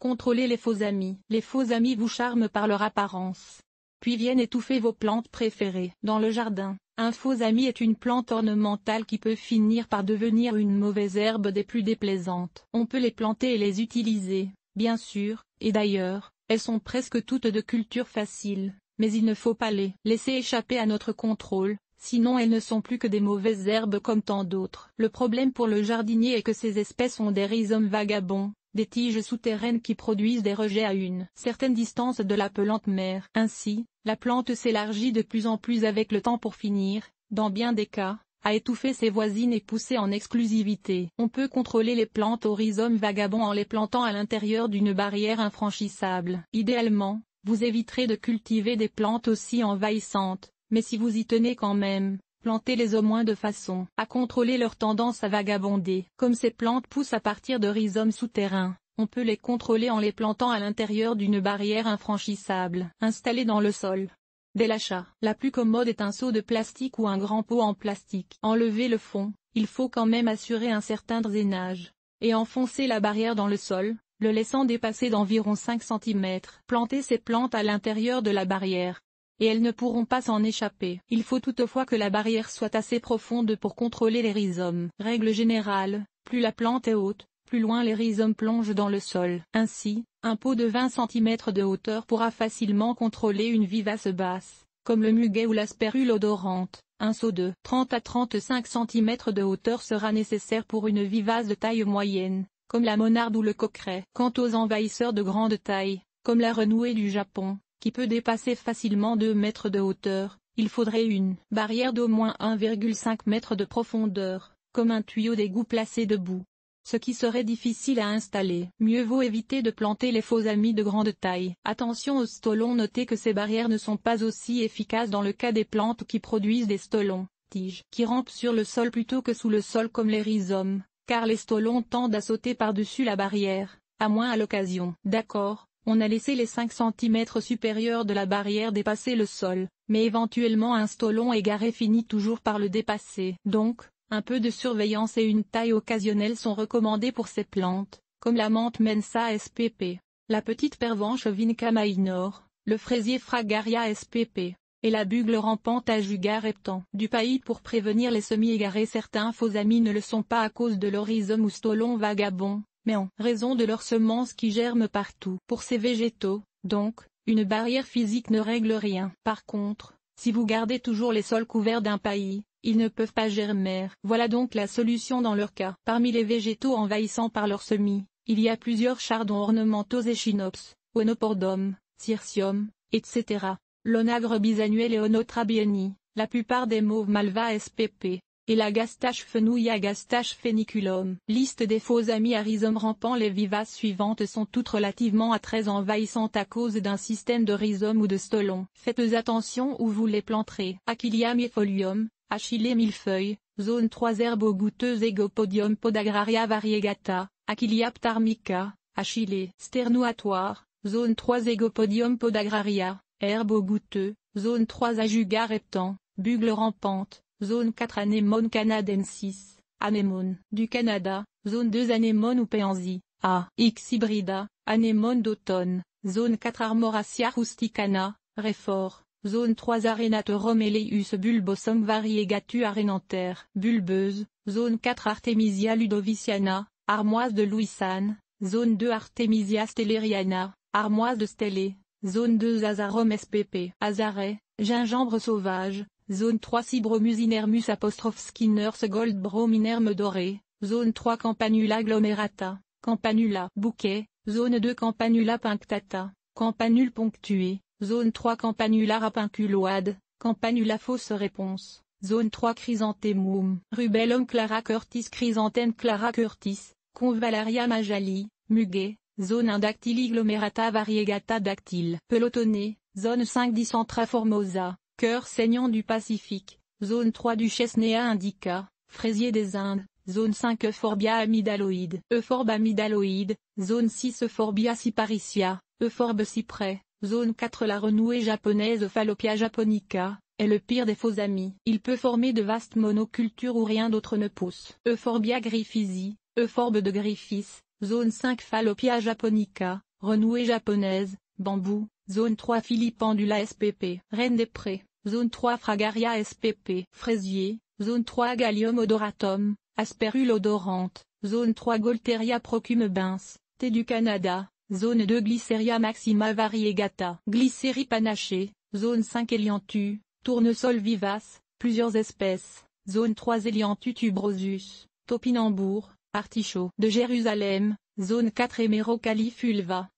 Contrôlez les faux amis. Les faux amis vous charment par leur apparence. Puis viennent étouffer vos plantes préférées. Dans le jardin, un faux ami est une plante ornementale qui peut finir par devenir une mauvaise herbe des plus déplaisantes. On peut les planter et les utiliser, bien sûr, et d'ailleurs, elles sont presque toutes de culture facile, mais il ne faut pas les laisser échapper à notre contrôle, sinon elles ne sont plus que des mauvaises herbes comme tant d'autres. Le problème pour le jardinier est que ces espèces ont des rhizomes vagabonds, des tiges souterraines qui produisent des rejets à une certaine distance de la pelante mère. Ainsi, la plante s'élargit de plus en plus avec le temps pour finir, dans bien des cas, à étouffer ses voisines et pousser en exclusivité. On peut contrôler les plantes aux rhizomes vagabonds en les plantant à l'intérieur d'une barrière infranchissable. Idéalement, vous éviterez de cultiver des plantes aussi envahissantes, mais si vous y tenez quand même, Planter les au moins de façon à contrôler leur tendance à vagabonder. Comme ces plantes poussent à partir de rhizomes souterrains, on peut les contrôler en les plantant à l'intérieur d'une barrière infranchissable, installée dans le sol. Dès l'achat, la plus commode est un seau de plastique ou un grand pot en plastique. Enlever le fond, il faut quand même assurer un certain drainage. Et enfoncer la barrière dans le sol, le laissant dépasser d'environ 5 cm. Planter ces plantes à l'intérieur de la barrière, et elles ne pourront pas s'en échapper. Il faut toutefois que la barrière soit assez profonde pour contrôler les rhizomes. Règle générale, plus la plante est haute, plus loin les rhizomes plongent dans le sol. Ainsi, un pot de 20 cm de hauteur pourra facilement contrôler une vivace basse, comme le muguet ou la spérule odorante. Un seau de 30 à 35 cm de hauteur sera nécessaire pour une vivace de taille moyenne, comme la monarde ou le coqueret. Quant aux envahisseurs de grande taille, comme la renouée du Japon, qui peut dépasser facilement 2 mètres de hauteur, il faudrait une barrière d'au moins 1,5 mètre de profondeur, comme un tuyau d'égout placé debout. Ce qui serait difficile à installer. Mieux vaut éviter de planter les faux amis de grande taille. Attention aux stolons notez que ces barrières ne sont pas aussi efficaces dans le cas des plantes qui produisent des stolons, tiges, qui rampent sur le sol plutôt que sous le sol comme les rhizomes, car les stolons tendent à sauter par-dessus la barrière, à moins à l'occasion. D'accord, on a laissé les 5 cm supérieurs de la barrière dépasser le sol, mais éventuellement un stolon égaré finit toujours par le dépasser. Donc, un peu de surveillance et une taille occasionnelle sont recommandées pour ces plantes, comme la menthe Mensa spp, la petite pervenche Vinca minor, le fraisier Fragaria spp, et la bugle rampante Ajuga reptan. Du pays pour prévenir les semis égarés certains faux amis ne le sont pas à cause de l'horizon ou stolon vagabond, mais en raison de leurs semences qui germent partout. Pour ces végétaux, donc, une barrière physique ne règle rien. Par contre, si vous gardez toujours les sols couverts d'un paillis, ils ne peuvent pas germer. Voilà donc la solution dans leur cas. Parmi les végétaux envahissants par leurs semis, il y a plusieurs chardons ornementaux et chinops, onopordum, circium, etc. L'onagre bisannuel et onotrabieni, la plupart des mauves malva spp et la gastache fenouille gastache feniculum. Liste des faux amis à rhizome rampant Les vivaces suivantes sont toutes relativement à très envahissantes à cause d'un système de rhizome ou de stolon. Faites attention où vous les planterez. Achillia mifolium, Achille millefeuille, zone 3 herbes goûteuses Egopodium podagraria variegata, Achillia ptarmica, achille sternuatoire, zone 3 Egopodium podagraria, herbe goûteux, zone 3 ajuga reptant, bugle rampante, Zone 4 Anémone canadensis, anémone du Canada, Zone 2 Anémone upéansi, A. X hybrida, anémone d'automne, Zone 4 Armoracia rusticana, réfort, Zone 3 Arenatorum eleus bulbosum variegatu Arénantaire bulbeuse, Zone 4 Artemisia ludoviciana, armoise de Louisane, Zone 2 Artemisia stelleriana, armoise de Stellé, Zone 2 Azarum spp. Azaret gingembre sauvage, Zone 3 Cibromusinermus apostrophe Skinners Goldbrominerme doré, Zone 3 Campanula glomerata, Campanula bouquet, Zone 2 Campanula punctata, Campanule ponctuée, Zone 3 Campanula rapinculoide, Campanula fausse réponse, Zone 3 Chrysanthemum, Rubellum clara curtis Chrysanthème clara curtis, Convalaria majali, Muguet, Zone 1 Dactyli glomerata variegata Dactyl Pelotonée Zone 5 Dicentra formosa, Cœur saignant du Pacifique, zone 3 du Chesnea indica, fraisier des Indes, zone 5 Euphorbia amydaloïde, Euphorbe amydaloïde, zone 6 Euphorbia Siparitia, Euphorbe cyprès, zone 4 La renouée japonaise Fallopia japonica, est le pire des faux amis. Il peut former de vastes monocultures où rien d'autre ne pousse. Euphorbia griffisi, Euphorbe de Griffis, zone 5 Fallopia japonica, renouée japonaise, bambou, zone 3 philippandula spp. Reine des prés. Zone 3 Fragaria spp. Fraisier, Zone 3 Gallium odoratum, Asperule odorante, Zone 3 Golteria procumbens thé du Canada, Zone 2 Glyceria maxima variegata, Glycérie panachée, Zone 5 Eliantu, Tournesol vivace, plusieurs espèces, Zone 3 Eliantu tuberosus, Topinambour, Artichaut de Jérusalem, Zone 4 Emerocalifulva,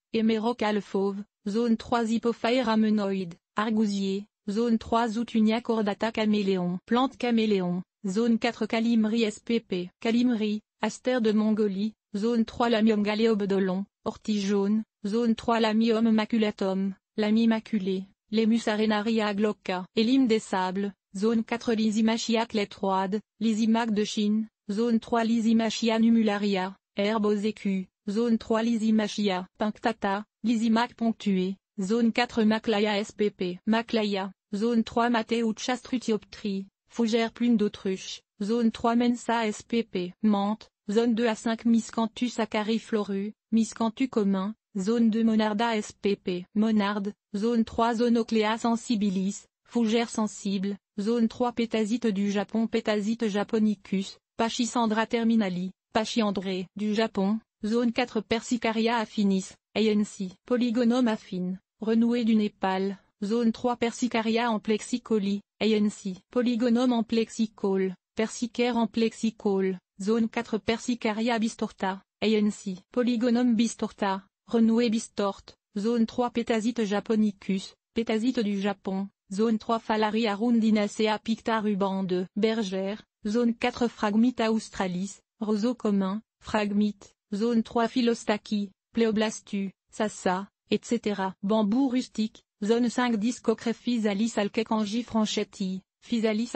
fauve Zone 3 Hypophaera Argousier, Zone 3 Zoutunia cordata caméléon Plante caméléon, Zone 4 Calimri spp Calimri, Aster de Mongolie, Zone 3 Lamium galeobdolon, Ortie jaune, Zone 3 Lamium maculatum, Lami maculé, Lemus arenaria glauca, Elim des sables, Zone 4 Lysimachia clétroide, Lysimac de Chine, Zone 3 Lysimachia numularia, Herbe aux écus, Zone 3 Lysimachia punctata, Lysimac ponctuée. Zone 4 Maclaya SPP Maclaya, Zone 3 Mateucha chastrutioptri, Fougère Plume d'Autruche, Zone 3 Mensa SPP Mante, Zone 2 à 5 Miscanthus Floru Miscanthus commun, Zone 2 Monarda SPP Monarde, Zone 3 Zonoclea sensibilis, Fougère sensible, Zone 3 Pétasite du Japon Pétasite japonicus, Pachysandra terminali, Pachyandré du Japon, Zone 4 Persicaria affinis, ANC Polygonome affine, renouée du Népal, zone 3 Persicaria en plexicoli, ANC, polygonome en Plexicole, persicaire en Plexicole, zone 4 Persicaria bistorta, ANC, polygonome bistorta, renouée bistorte, zone 3 Pétasite japonicus, pétasite du Japon, zone 3 Falaria rundinacea picta ruban 2, bergère, zone 4 Phragmite australis, roseau commun, Fragmite, zone 3 Philostachie, Pléoblastu, Sassa, etc. Bambou rustique, zone 5 discocré Fisalis alkekanji franchetti, Fisalis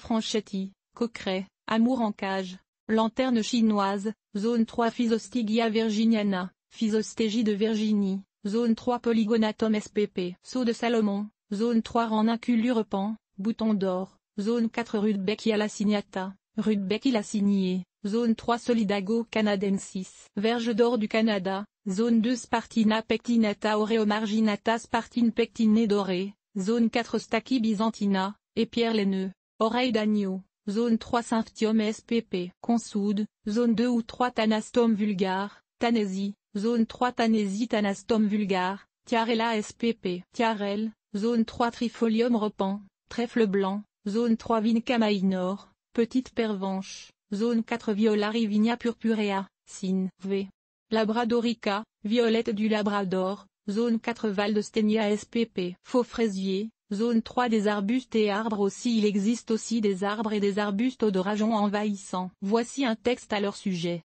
franchetti, coqueret, amour en cage, lanterne chinoise, zone 3 physostigia virginiana, Physostégie de Virginie, zone 3 Polygonatum spp, saut de Salomon, zone 3 Ranunculure pan, bouton d'or, zone 4 Rudbeckia laciniata Rudbeckia signée zone 3 Solidago canadensis, Verge d'or du Canada, Zone 2 Spartina pectinata Oreo marginata Spartine pectinée dorée, Zone 4 Stachy byzantina, et pierre laineux, oreille d'agneau, Zone 3 Symphtium spp, consoude, Zone 2 ou 3 Tanastom vulgare, Tanésie, Zone 3 Tanésie Tanastom vulgare, Tiarella spp, Tiarelle, Zone 3 Trifolium repent, trèfle blanc, Zone 3 minor, petite pervenche, Zone 4 Viola rivinia purpurea, Sin, V. Labradorica, violette du Labrador, zone 4 Val de Stenia SPP. Faux fraisier, zone 3 des arbustes et arbres aussi il existe aussi des arbres et des arbustes rajon envahissants. Voici un texte à leur sujet.